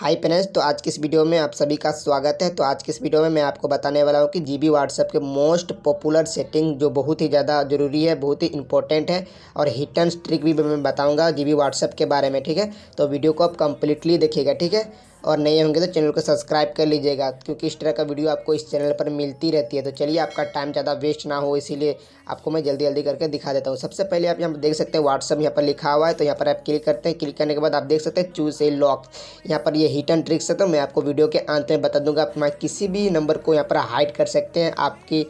hi friends तो आज की इस वीडियो में आप सभी का स्वागत है तो आज की इस वीडियो में मैं आपको बताने वाला हूँ कि जीबी व्हाट्सएप के मोस्ट पॉपुलर सेटिंग जो बहुत ही ज़्यादा ज़रूरी है बहुत ही इंपॉर्टेंट है और हिट एंड ट्रिक भी मैं बताऊँगा जीबी व्हाट्सएप के बारे में ठीक है तो वीडियो को आप कंप्लीटली देखिएगा ठीक है और नए होंगे तो चैनल को सब्सक्राइब कर लीजिएगा क्योंकि इस तरह का वीडियो आपको इस चैनल पर मिलती रहती है तो चलिए आपका टाइम ज़्यादा वेस्ट ना हो इसीलिए आपको मैं जल्दी जल्दी करके दिखा देता हूँ सबसे पहले आप यहाँ पर देख सकते हैं व्हाट्सअप यहाँ पर लिखा हुआ है तो यहाँ पर आप क्लिक करते हैं क्लिक करने के बाद आप देख सकते हैं चूज ए लॉक यहाँ पर ये हिट एंड ट्रिक्स है तो मैं आपको वीडियो के अंत में बता दूँगा आप किसी भी नंबर को यहाँ पर हाइड कर सकते हैं आपकी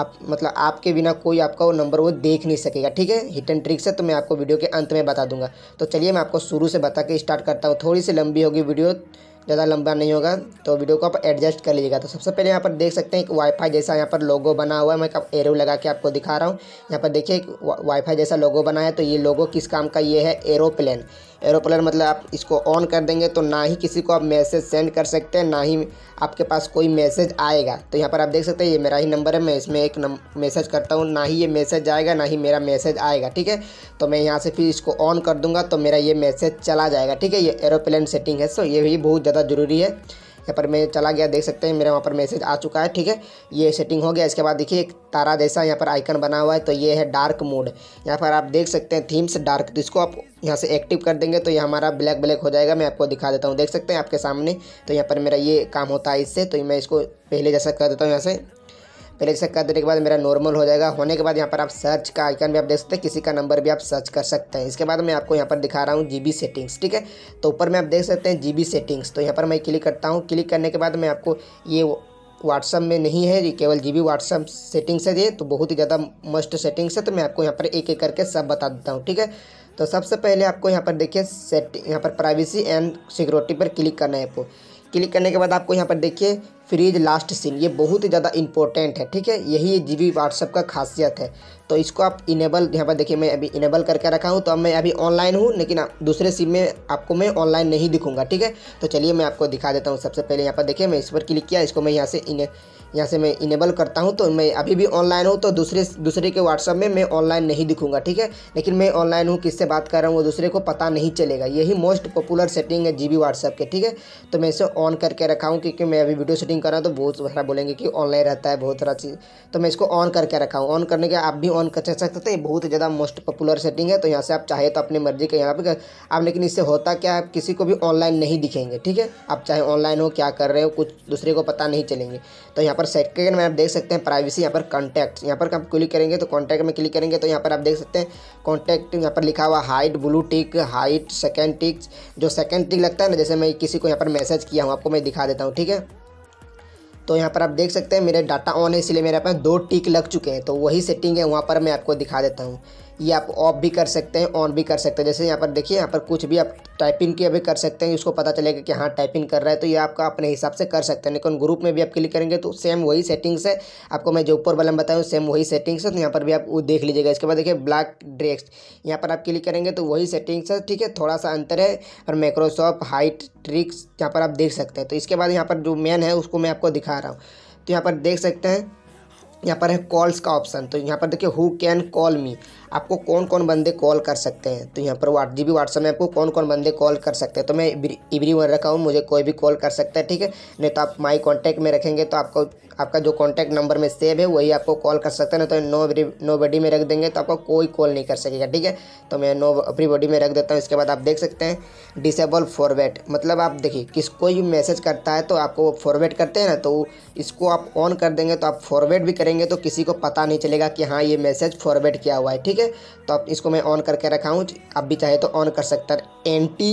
आप मतलब आपके बिना कोई आपका वो नंबर वो देख नहीं सकेगा ठीक है हिट एंड ट्रिक्स है तो मैं आपको वीडियो के अंत में बता दूंगा तो चलिए मैं आपको शुरू से बता के स्टार्ट करता हूँ थोड़ी सी लंबी होगी वीडियो ज़्यादा लंबा नहीं होगा तो वीडियो को आप एडजस्ट कर लीजिएगा तो सबसे पहले यहाँ पर देख सकते हैं कि वाईफाई जैसा यहाँ पर लोगो बना हुआ है मैं कब एरो लगा के आपको दिखा रहा हूँ यहाँ पर देखिए वाईफाई जैसा लोगो बना है तो ये लोगो किस काम का ये है एरोप्लेन एरोप्लेन मतलब आप इसको ऑन कर देंगे तो ना ही किसी को आप मैसेज सेंड कर सकते हैं ना ही आपके पास कोई मैसेज आएगा तो यहाँ पर आप देख सकते हैं ये मेरा ही नंबर है मैं इसमें एक मैसेज करता हूँ ना ही ये मैसेज आएगा ना ही मेरा मैसेज आएगा ठीक है तो मैं यहाँ से फिर इसको ऑन कर दूँगा तो मेरा ये मैसेज चला जाएगा ठीक है ये एरोप्लेन सेटिंग है सो ये भी बहुत ज़्यादा ज़रूरी है यहाँ पर मैं चला गया देख सकते हैं मेरा वहाँ पर मैसेज आ चुका है ठीक है ये सेटिंग हो गया इसके बाद देखिए एक तारा जैसा यहाँ पर आइकन बना हुआ है तो ये है डार्क मोड यहाँ पर आप देख सकते हैं थीम्स डार्क तो इसको आप यहाँ से एक्टिव कर देंगे तो ये हमारा ब्लैक ब्लैक हो जाएगा मैं आपको दिखा देता हूँ देख सकते हैं आपके सामने तो यहाँ पर मेरा ये काम होता है इससे तो मैं इसको पहले जैसा कर देता हूँ यहाँ से पहले चेक कर देने के बाद मेरा नॉर्मल हो जाएगा होने के बाद यहाँ पर आप सर्च का आइकन भी आप देख सकते हैं किसी का नंबर भी आप सर्च कर सकते हैं इसके बाद मैं आपको यहाँ पर दिखा रहा हूँ जीबी सेटिंग्स ठीक है तो ऊपर में आप देख सकते हैं जीबी सेटिंग्स तो यहाँ पर मैं क्लिक करता हूँ क्लिक करने के बाद मैं आपको ये व्हाट्सअप में नहीं है ये केवल जी बी व्हाट्सअप सेटिंग्स है ये तो बहुत ही ज़्यादा मस्ट सेटिंग्स है तो मैं आपको यहाँ पर एक एक करके सब बता देता हूँ ठीक है तो सबसे पहले आपको यहाँ पर देखिए सेट यहाँ पर प्राइवेसी एंड सिक्योरिटी पर क्लिक करना है आपको क्लिक करने के बाद आपको यहाँ पर देखिए फ्रीज लास्ट सीन ये बहुत ही ज़्यादा इंपॉर्टेंट है ठीक है यही जी बी व्हाट्सअप का खासियत है तो इसको आप इनेबल यहाँ पर देखिए मैं अभी इनेबल करके रखा हूँ तो अब मैं अभी ऑनलाइन हूँ लेकिन आप दूसरे सिम में आपको मैं ऑनलाइन नहीं दिखूँगा ठीक है तो चलिए मैं आपको दिखा देता हूँ सबसे पहले यहाँ पर देखिए मैं इस पर क्लिक किया इसको मैं यहाँ से इने यहाँ से मैं इनेबल करता हूँ तो मैं अभी भी ऑनलाइन हूँ तो दूसरे दूसरे के व्हाट्सअप में मैं ऑनलाइन नहीं दिखूँगा ठीक है लेकिन मैं ऑनलाइन हूँ किससे बात कर रहा हूँ वो दूसरे को पता नहीं चलेगा यही मोस्ट पॉपुलर सेटिंग है जी बी व्हाट्सअप के ठीक है तो मैं इसे ऑन करके रखा हूँ क्योंकि मैं अभी वीडियो शूटिंग कर रहा हूँ तो बहुत सारा बोलेंगे कि ऑनलाइन रहता है बहुत सारा चीज़ तो मैं इसको ऑन करके रखा हूँ ऑन करने के आप भी ऑन कर सकते थे बहुत ज़्यादा मोस्ट पॉपुलर सेटिंग है तो यहाँ से आप चाहे तो अपनी मर्जी के यहाँ पर आप लेकिन इससे होता क्या आप किसी को भी ऑनलाइन नहीं दिखेंगे ठीक है आप चाहे ऑनलाइन हो क्या कर रहे हो कुछ दूसरे को पता नहीं चलेंगे तो यहाँ पर पर सेकंड में आप देख सकते हैं प्राइवेसी यहाँ पर कॉन्टैक्ट यहाँ पर आप क्लिक करेंगे तो कॉन्टैक्ट में क्लिक करेंगे तो यहाँ पर आप देख सकते हैं कॉन्टैक्ट यहाँ पर लिखा हुआ hide blue tick hide second tick जो सेकेंड टिक लगता है ना जैसे मैं किसी को यहाँ पर मैसेज किया हूँ आपको मैं दिखा देता हूँ ठीक है तो यहाँ पर आप देख सकते हैं मेरे डाटा ऑन है इसलिए मेरे पास दो टिक लग चुके हैं तो वही सेटिंग है वहाँ पर मैं आपको दिखा देता हूँ ये आप ऑफ भी कर सकते हैं ऑन भी कर सकते हैं जैसे यहाँ पर देखिए यहाँ पर कुछ भी आप टाइपिंग के अभी कर सकते हैं इसको पता चलेगा कि हाँ टाइपिंग कर रहा है तो ये आपका अपने हिसाब से कर सकते हैं लेकिन ग्रुप में भी आप क्लिक करेंगे तो सेम वही सेटिंग्स है आपको मैं जो ऊपर वाला बताऊँ सेम वही सेटिंग्स है तो यहाँ पर भी आप वो देख लीजिएगा इसके बाद देखिए ब्लैक ड्रेक्स यहाँ पर आप क्लिक करेंगे तो वही सेटिंग्स है ठीक है थोड़ा सा अंतर है और माइक्रोसॉफ्ट हाइट ट्रिक्स यहाँ पर आप देख सकते हैं तो इसके बाद यहाँ पर जो मेन है उसको मैं आपको दिखा रहा हूँ तो यहाँ पर देख सकते हैं यहाँ पर है कॉल्स का ऑप्शन तो यहाँ पर देखिए हु कैन कॉल मी आपको कौन कौन बंदे कॉल कर सकते हैं तो यहाँ पर वाट जी बी व्हाट्सअप में आपको कौन कौन बंदे कॉल कर सकते हैं तो मैं इवरी वन रखा हूँ मुझे कोई भी कॉल कर सकता है ठीक है नहीं तो आप माई कॉन्टैक्ट में रखेंगे तो आपको आपका जो कॉन्टैक्ट नंबर में सेव है वही आपको कॉल कर सकते हैं तो नो नो बॉडी में रख देंगे तो आपको कोई कॉल नहीं कर सकेगा ठीक है तो मैं नो अपनी बॉडी में रख देता हूँ इसके बाद आप देख सकते हैं डिसेबल फॉरवेट मतलब आप देखिए किस कोई भी मैसेज करता है तो आपको वो फॉरवर्ड करते हैं ना तो इसको आप ऑन कर देंगे तो आप फॉरवर्ड भी करेंगे तो किसी को पता नहीं चलेगा कि हाँ ये मैसेज फॉरवेड किया हुआ है ठीक है तो आप इसको मैं ऑन करके रखा हूँ आप भी चाहे तो ऑन कर सकते हैं एंटी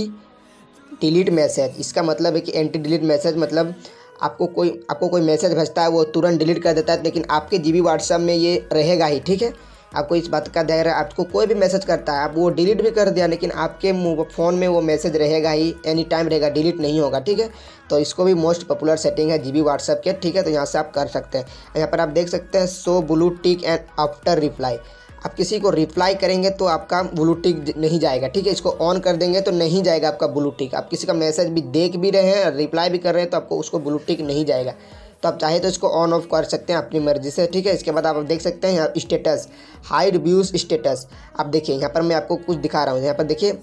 डिलीट मैसेज इसका मतलब है कि एंटी डिलीट मैसेज मतलब आपको कोई आपको कोई मैसेज भेजता है वो तुरंत डिलीट कर देता है लेकिन आपके जी बी व्हाट्सएप में ये रहेगा ही ठीक है आपको इस बात का ध्यान आपको कोई भी मैसेज करता है आप वो डिलीट भी कर दिया लेकिन आपके फ़ोन में वो मैसेज रहेगा ही एनी टाइम रहेगा डिलीट नहीं होगा ठीक है तो इसको भी मोस्ट पॉपुलर सेटिंग है जी बी व्हाट्सएप के ठीक है तो यहाँ से आप कर सकते हैं यहाँ पर आप देख सकते हैं so blue tick and after reply आप किसी को रिप्लाई करेंगे तो आपका ब्लू टिक नहीं जाएगा ठीक है इसको ऑन कर देंगे तो नहीं जाएगा आपका ब्लू टिक आप किसी का मैसेज भी देख भी रहे हैं रिप्लाई भी कर रहे हैं तो आपको उसको ब्लू टिक नहीं जाएगा तो आप चाहे तो इसको ऑन ऑफ कर सकते हैं अपनी मर्जी से ठीक है इसके बाद आप देख सकते हैं स्टेटस हाइड व्यूज़ स्टेटस आप देखिए यहाँ पर मैं आपको कुछ दिखा रहा हूँ यहाँ पर देखिए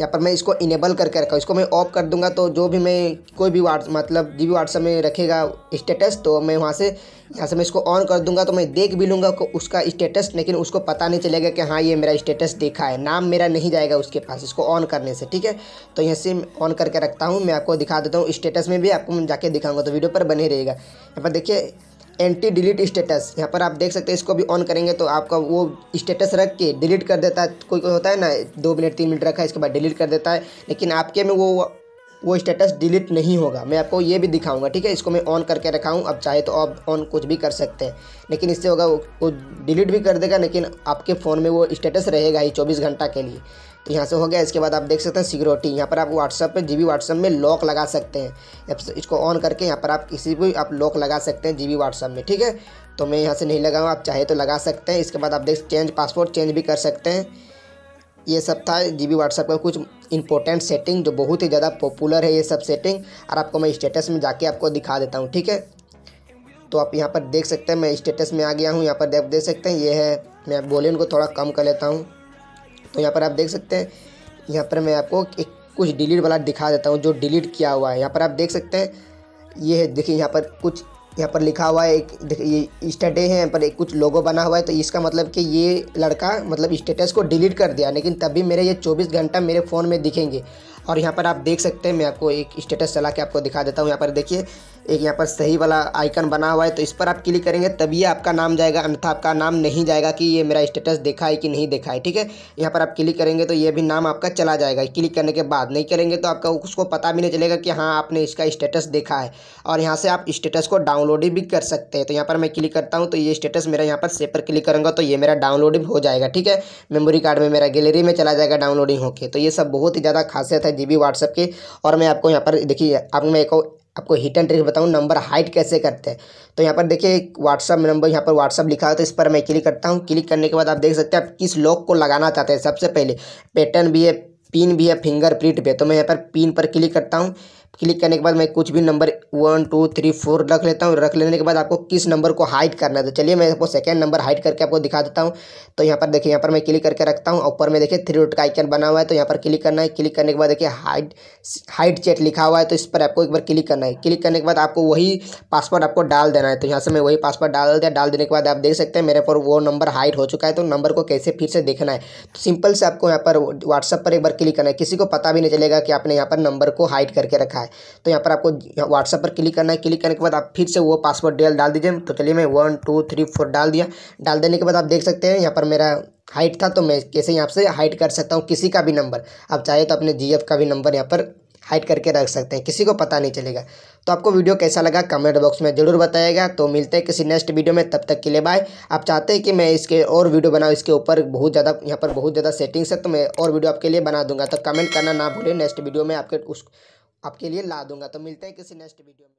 यहाँ पर मैं इसको इनेबल करके रखा इसको मैं ऑफ कर दूंगा तो जो भी मैं कोई भी व्हाट्स मतलब जी भी व्हाट्सअप में रखेगा स्टेटस तो मैं वहाँ से यहाँ से मैं इसको ऑन कर दूंगा तो मैं देख भी लूँगा उसका स्टेटस लेकिन उसको पता नहीं चलेगा कि हाँ ये मेरा स्टेटस देखा है नाम मेरा नहीं जाएगा उसके पास इसको ऑन करने से ठीक है तो यहाँ से ऑन करके रखता हूँ मैं आपको दिखा देता हूँ स्टेटस में भी आपको जाके दिखाऊँगा तो वीडियो पर बने रहेगा यहाँ पर देखिए एंटी डिलीट स्टेटस यहाँ पर आप देख सकते हैं इसको भी ऑन करेंगे तो आपका वो स्टेटस रख के डिलीट कर देता है कोई कोई होता है ना दो मिनट तीन मिनट रखा है इसके बाद डिलीट कर देता है लेकिन आपके में वो वो स्टेटस डिलीट नहीं होगा मैं आपको ये भी दिखाऊंगा ठीक है इसको मैं ऑन करके रखा हूँ अब चाहे तो आप ऑन कुछ भी कर सकते हैं लेकिन इससे होगा वो, वो डिलीट भी कर देगा लेकिन आपके फ़ोन में वो स्टेटस रहेगा ही चौबीस घंटा के लिए यहाँ से हो गया इसके बाद आप देख सकते हैं सिक्योरिटी यहाँ पर आप व्हाट्सअप पे बी व्हाट्सअप में लॉक लगा सकते हैं इसको ऑन करके यहाँ पर आप किसी भी आप लॉक लगा सकते हैं जी बी व्हाट्सअप में ठीक है तो मैं यहाँ से नहीं लगाऊँ आप चाहे तो लगा सकते हैं इसके बाद आप देख चेंज पासवर्ड चेंज भी कर सकते हैं ये सब था जी बी व्हाट्सएप का कुछ इंपॉर्टेंट सेटिंग जो बहुत ही ज़्यादा पॉपुलर है ये सब सेटिंग और आपको मैं स्टेटस में जाके आपको दिखा देता हूँ ठीक है तो आप यहाँ पर देख सकते हैं मैं स्टेटस में आ गया हूँ यहाँ पर देख सकते हैं ये है मैं वॉल्यूम को थोड़ा कम कर लेता हूँ तो यहाँ पर आप देख सकते हैं यहाँ पर मैं आपको एक कुछ डिलीट वाला दिखा देता हूँ जो डिलीट किया हुआ है यहाँ पर आप देख सकते हैं ये है देखिए यहाँ पर कुछ यहाँ पर लिखा हुआ है एक ये स्टेटे है यहाँ पर एक कुछ लोगो बना हुआ है तो इसका मतलब कि ये लड़का मतलब स्टेटस को डिलीट कर दिया लेकिन तभी मेरे ये 24 घंटा मेरे फ़ोन में दिखेंगे और यहाँ पर आप देख सकते हैं मैं आपको एक स्टेटस चला के आपको दिखा देता हूँ यहाँ पर देखिए एक यहाँ पर सही वाला आइकन बना हुआ है तो इस पर आप क्लिक करेंगे तभी आपका नाम जाएगा अन्यथा आपका नाम नहीं जाएगा कि ये मेरा स्टेटस देखा है कि नहीं देखा है ठीक है यहाँ पर आप क्लिक करेंगे तो ये भी नाम आपका चला जाएगा क्लिक करने के बाद नहीं करेंगे तो आपका उसको पता भी नहीं चलेगा कि हाँ आपने इसका स्टेटस देखा है और यहाँ से आप स्टेटस को डाउनलोड भी कर सकते हैं तो यहाँ पर मैं क्लिक करता हूँ तो ये स्टेटस मेरा यहाँ पर सेव पर क्लिक करूँगा तो ये मेरा डाउनलोड हो जाएगा ठीक है मेमोरी कार्ड में मेरा गैलरी में चला जाएगा डाउनलोडिंग होकर तो ये सब बहुत ही ज़्यादा खासियत है जी व्हाट्सअप की और मैं आपको यहाँ पर देखिए आप मैं एक आपको हिट एंड ट्रिक बताऊँ नंबर हाइट कैसे करते हैं तो यहाँ पर देखिए व्हाट्सअप नंबर यहाँ पर व्हाट्सअप लिखा है तो इस पर मैं क्लिक करता हूँ क्लिक करने के बाद आप देख सकते हैं आप किस लॉक को लगाना चाहते हैं सबसे पहले पैटर्न भी है पिन भी है फिंगरप्रिंट है तो मैं यहाँ पर पिन पर क्लिक करता हूँ क्लिक करने के बाद मैं कुछ भी number one two three four रख लेता हूँ रख लेने के बाद आपको किस नंबर को हाइड करना है तो चलिए मैं आपको सेकेंड नंबर हाइड करके आपको दिखा देता हूँ तो यहाँ पर देखिए यहाँ पर मैं क्लिक करके रखता हूँ ऊपर में देखिए थ्री रोट का आइकन बना हुआ है तो यहाँ पर क्लिक करना है क्लिक करने के बाद देखिए हाइड हाइड चेट लिखा हुआ है तो इस पर आपको एक बार क्लिक करना है क्लिक करने के बाद आपको वही पासवर्ड आपको डाल देना है तो यहाँ से मैं वही पासवर्ड डाल दिया डाल देने के बाद आप देख सकते हैं मेरे पर वो नंबर हाइड हो चुका है तो नंबर को कैसे फिर से देखना है तो सिंपल से आपको यहाँ पर व्हाट्सअप पर एक बार क्लिक करना है किसी को पता भी नहीं चलेगा कि आपने यहाँ पर नंबर को हाइड करके रखा है है तो यहाँ पर आपको व्हाट्सअप पर क्लिक करना है क्लिक करने के बाद आप फिर से वो पासवर्ड डेल डाल दीजिए तो चलिए मैं वन टू थ्री फोर डाल दिया डाल देने के बाद आप देख सकते हैं यहाँ पर मेरा हाइट था तो मैं कैसे यहाँ से हाइट कर सकता हूँ किसी का भी नंबर आप चाहे तो अपने जी का भी नंबर यहाँ पर हाइट करके रख सकते हैं किसी को पता नहीं चलेगा तो आपको वीडियो कैसा लगा कमेंट बॉक्स में ज़रूर बताएगा तो मिलते हैं किसी नेक्स्ट वीडियो में तब तक के लिए बाय आप चाहते हैं कि मैं इसके और वीडियो बनाऊँ इसके ऊपर बहुत ज़्यादा यहाँ पर बहुत ज़्यादा सेटिंग्स है तो मैं और वीडियो आपके लिए बना दूंगा तो कमेंट करना ना भूलें नेक्स्ट वीडियो में आपके उस आपके लिए ला दूंगा तो मिलते हैं किसी नेक्स्ट वीडियो में